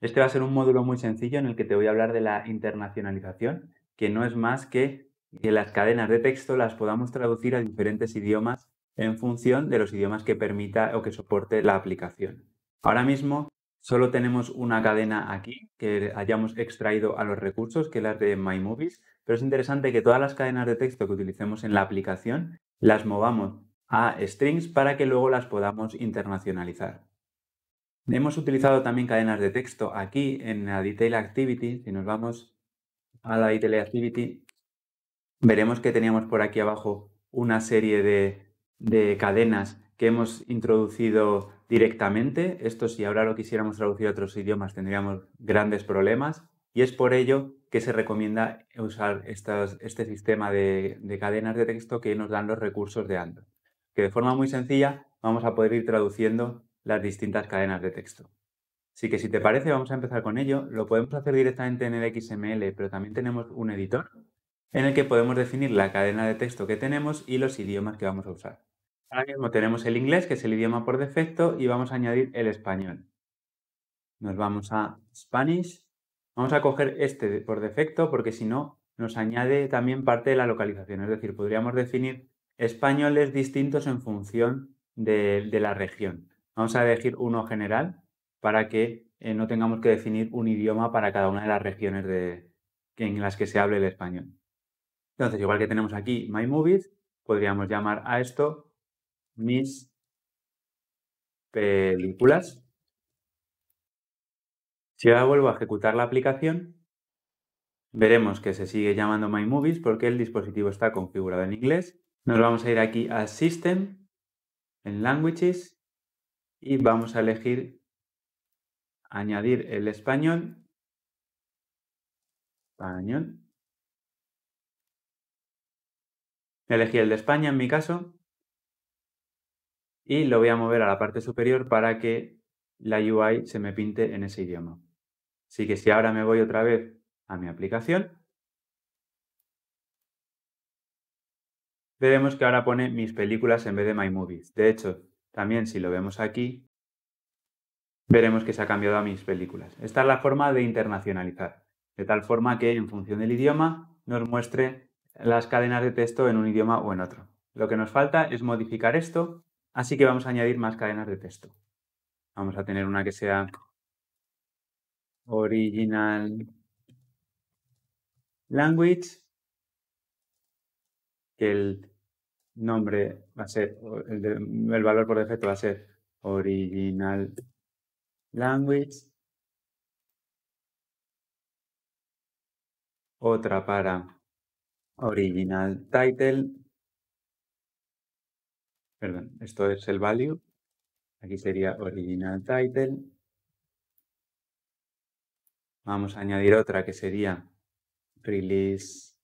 Este va a ser un módulo muy sencillo en el que te voy a hablar de la internacionalización, que no es más que que las cadenas de texto las podamos traducir a diferentes idiomas en función de los idiomas que permita o que soporte la aplicación. Ahora mismo solo tenemos una cadena aquí que hayamos extraído a los recursos, que es la de MyMovies, pero es interesante que todas las cadenas de texto que utilicemos en la aplicación las movamos a strings para que luego las podamos internacionalizar. Hemos utilizado también cadenas de texto aquí en la Detail Activity. Si nos vamos a la Detail Activity, veremos que teníamos por aquí abajo una serie de, cadenas que hemos introducido directamente. Esto si ahora lo quisiéramos traducir a otros idiomas tendríamos grandes problemas y es por ello que se recomienda usar estas, este sistema de, de cadenas de texto que nos dan los recursos de Android, que de forma muy sencilla vamos a poder ir traduciendo las distintas cadenas de texto. Así que si te parece, vamos a empezar con ello. Lo podemos hacer directamente en el XML, pero también tenemos un editor en el que podemos definir la cadena de texto que tenemos y los idiomas que vamos a usar. Ahora mismo tenemos el inglés, que es el idioma por defecto, y vamos a añadir el español. Nos vamos a Spanish. Vamos a coger este por defecto porque si no nos añade también parte de la localización. Es decir, podríamos definir españoles distintos en función de, de la región. Vamos a elegir uno general para que eh, no tengamos que definir un idioma para cada una de las regiones en las que se hable el español. Entonces, igual que tenemos aquí My Movies, podríamos llamar a esto mis películas. Si ahora vuelvo a ejecutar la aplicación, veremos que se sigue llamando My Movies porque el dispositivo está configurado en inglés. Nos vamos a ir aquí a System, en Languages, y vamos a elegir añadir el español, español, elegí el de España en mi caso y lo voy a mover a la parte superior para que la UI se me pinte en ese idioma. Así que si ahora me voy otra vez a mi aplicación, veremos que ahora pone mis películas en vez de My Movies. De hecho, también si lo vemos aquí, veremos que se ha cambiado a mis películas. Esta es la forma de internacionalizar, de tal forma que en función del idioma nos muestre las cadenas de texto en un idioma o en otro. Lo que nos falta es modificar esto, así que vamos a añadir más cadenas de texto. Vamos a tener una que sea original language, que el nombre va a ser, el, valor por defecto va a ser original language. Otra para original title. Perdón, esto es el value. Aquí sería original title. Vamos a añadir otra que sería release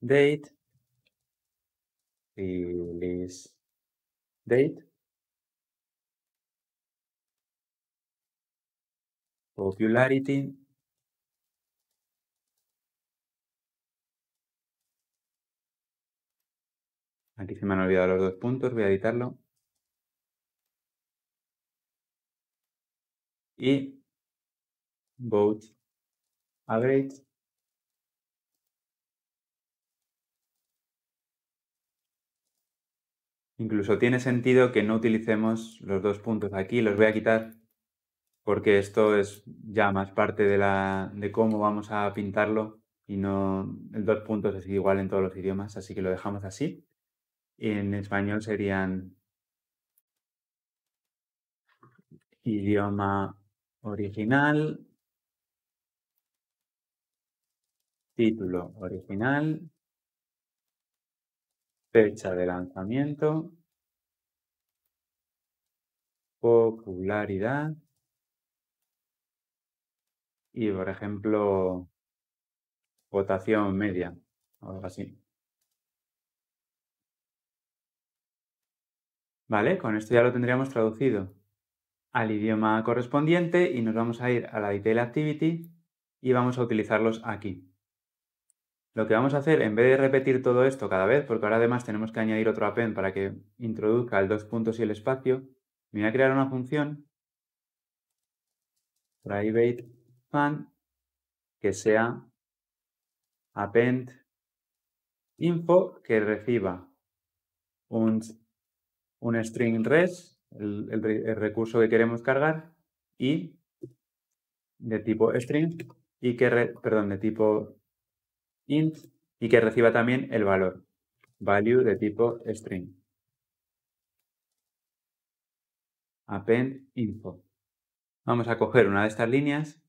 date release eh, date popularity aquí se me han olvidado los dos puntos voy a editarlo y vote average Incluso tiene sentido que no utilicemos los dos puntos aquí, los voy a quitar porque esto es ya más parte de, la, de cómo vamos a pintarlo y no el dos puntos es igual en todos los idiomas, así que lo dejamos así. En español serían idioma original, título original, fecha de lanzamiento, popularidad y, por ejemplo, votación media o algo así. Vale, con esto ya lo tendríamos traducido al idioma correspondiente y nos vamos a ir a la Detail Activity y vamos a utilizarlos aquí. Lo que vamos a hacer, en vez de repetir todo esto cada vez, porque ahora además tenemos que añadir otro append para que introduzca el dos puntos y el espacio, me voy a crear una función private que sea append info que reciba un, string res, el, recurso que queremos cargar, y de tipo string y que, perdón, de tipo int y que reciba también el valor value de tipo string. Append info. Vamos a coger una de estas líneas.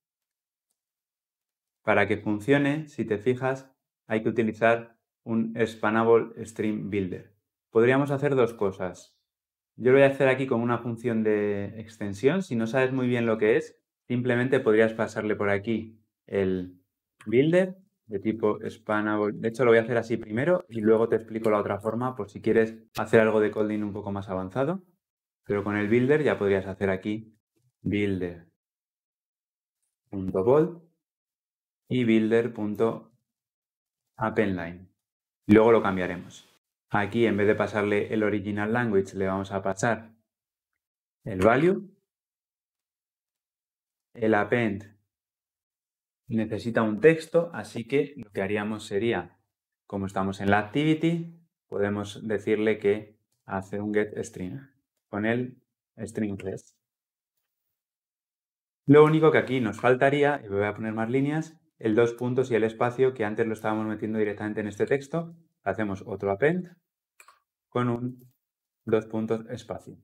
Para que funcione, si te fijas, hay que utilizar un spanable string builder. Podríamos hacer dos cosas. Yo lo voy a hacer aquí con una función de extensión. Si no sabes muy bien lo que es, simplemente podrías pasarle por aquí el builder de tipo spanable. De hecho, lo voy a hacer así primero y luego te explico la otra forma por si quieres hacer algo de coding un poco más avanzado. Pero con el builder ya podrías hacer aquí builder.bold y Y Luego lo cambiaremos. Aquí, en vez de pasarle el original language, le vamos a pasar el value, el append necesita un texto, así que lo que haríamos sería, como estamos en la activity, podemos decirle que hace un get string con el string stringless. Lo único que aquí nos faltaría, y voy a poner más líneas, el dos puntos y el espacio que antes lo estábamos metiendo directamente en este texto. Hacemos otro append con un dos puntos espacio.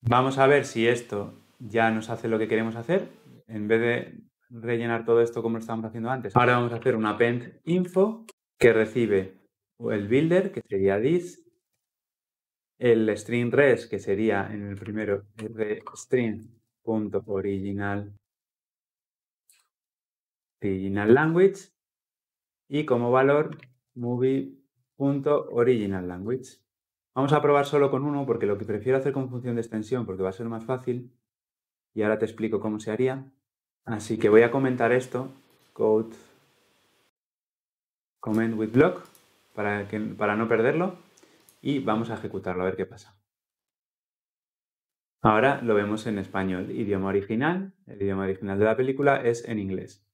Vamos a ver si esto ya nos hace lo que queremos hacer. En vez de rellenar todo esto como lo estábamos haciendo antes. Ahora vamos a hacer una append info que recibe el builder, que sería this, el string res, que sería en el primero punto original language y como valor movie.original language. Vamos a probar solo con uno porque lo que prefiero hacer con función de extensión porque va a ser más fácil y ahora te explico cómo se haría. Así que voy a comentar esto, code comment with block, para, que, para no perderlo, y vamos a ejecutarlo a ver qué pasa. Ahora lo vemos en español, idioma original, el idioma original de la película es en inglés.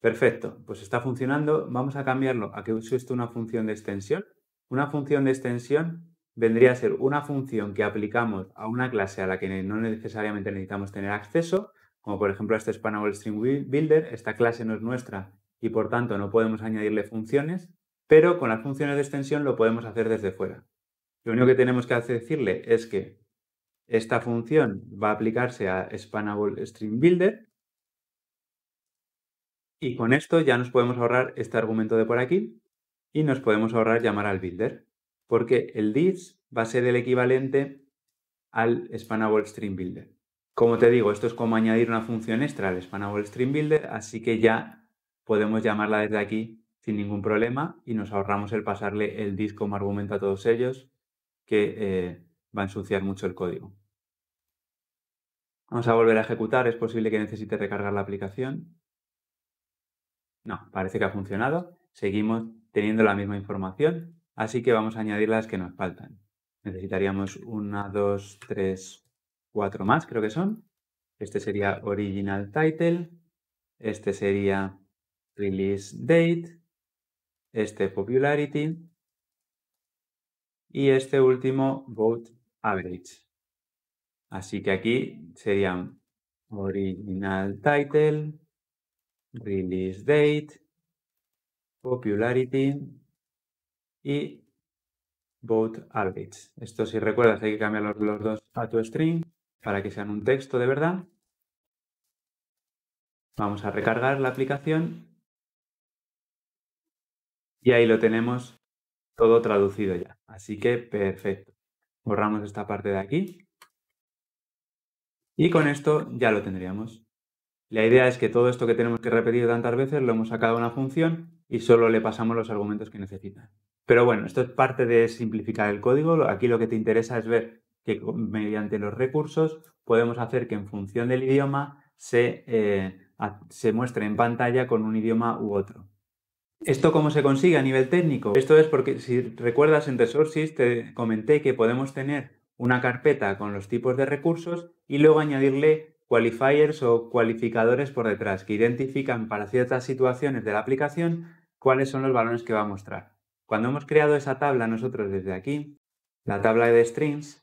Perfecto, pues está funcionando, vamos a cambiarlo a que use esto una función de extensión. Una función de extensión vendría a ser una función que aplicamos a una clase a la que no necesariamente necesitamos tener acceso como por ejemplo este SpannableStringBuilder, Esta clase no es nuestra y por tanto no podemos añadirle funciones, pero con las funciones de extensión lo podemos hacer desde fuera. Lo único que tenemos que decirle es que esta función va a aplicarse a SpannableStringBuilder y con esto ya nos podemos ahorrar este argumento de por aquí y nos podemos ahorrar llamar al builder porque el this va a ser el equivalente al SpannableStringBuilder. Como te digo, esto es como añadir una función extra al Spanable Builder, así que ya podemos llamarla desde aquí sin ningún problema y nos ahorramos el pasarle el disco como argumento a todos ellos, que eh, va a ensuciar mucho el código. Vamos a volver a ejecutar, es posible que necesite recargar la aplicación. No, parece que ha funcionado. Seguimos teniendo la misma información, así que vamos a añadir las que nos faltan. Necesitaríamos una, dos, tres, cuatro más, creo que son. Este sería Original Title, este sería Release Date, este Popularity y este último Vote Average. Así que aquí serían Original Title, Release Date, Popularity y Vote Average. Esto si recuerdas hay que cambiar los, dos a tu string para que sean un texto de verdad. Vamos a recargar la aplicación y ahí lo tenemos todo traducido ya. Así que perfecto. Borramos esta parte de aquí y con esto ya lo tendríamos. La idea es que todo esto que tenemos que repetir tantas veces lo hemos sacado a una función y solo le pasamos los argumentos que necesita. Pero bueno, esto es parte de simplificar el código. Aquí lo que te interesa es ver que mediante los recursos podemos hacer que en función del idioma se, eh, se muestre en pantalla con un idioma u otro. ¿Esto cómo se consigue a nivel técnico? Esto es porque si recuerdas en Resources te comenté que podemos tener una carpeta con los tipos de recursos y luego añadirle qualifiers o cualificadores por detrás que identifican para ciertas situaciones de la aplicación cuáles son los valores que va a mostrar. Cuando hemos creado esa tabla nosotros desde aquí, la tabla de strings,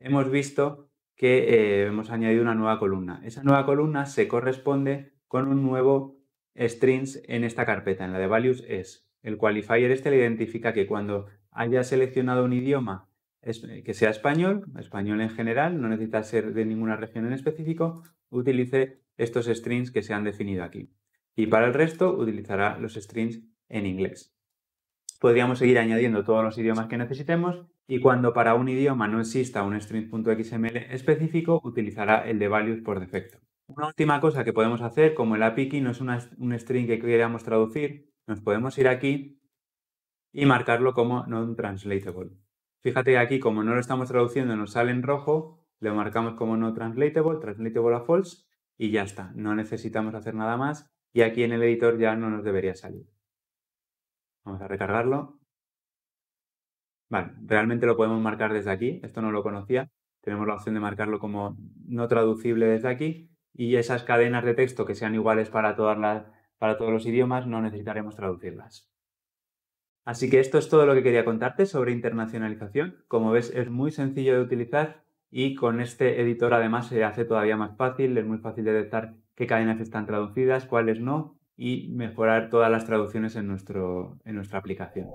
hemos visto que eh, hemos añadido una nueva columna. Esa nueva columna se corresponde con un nuevo strings en esta carpeta, en la de values es. El qualifier este le identifica que cuando haya seleccionado un idioma eh, que sea español, español en general, no necesita ser de ninguna región en específico, utilice estos strings que se han definido aquí. Y para el resto utilizará los strings en inglés. Podríamos seguir añadiendo todos los idiomas que necesitemos y cuando para un idioma no exista un string.xml específico, utilizará el de values por defecto. Una última cosa que podemos hacer, como el API no es un string que queríamos traducir, nos podemos ir aquí y marcarlo como non-translatable. Fíjate que aquí, como no lo estamos traduciendo, nos sale en rojo, lo marcamos como non translatable, translatable a false, y ya está. No necesitamos hacer nada más y aquí en el editor ya no nos debería salir. Vamos a recargarlo. Vale, realmente lo podemos marcar desde aquí, esto no lo conocía. Tenemos la opción de marcarlo como no traducible desde aquí y esas cadenas de texto que sean iguales para, todas las, para todos los idiomas no necesitaremos traducirlas. Así que esto es todo lo que quería contarte sobre internacionalización. Como ves, es muy sencillo de utilizar y con este editor además se hace todavía más fácil, es muy fácil detectar qué cadenas están traducidas, cuáles no y mejorar todas las traducciones en, nuestro, en nuestra aplicación.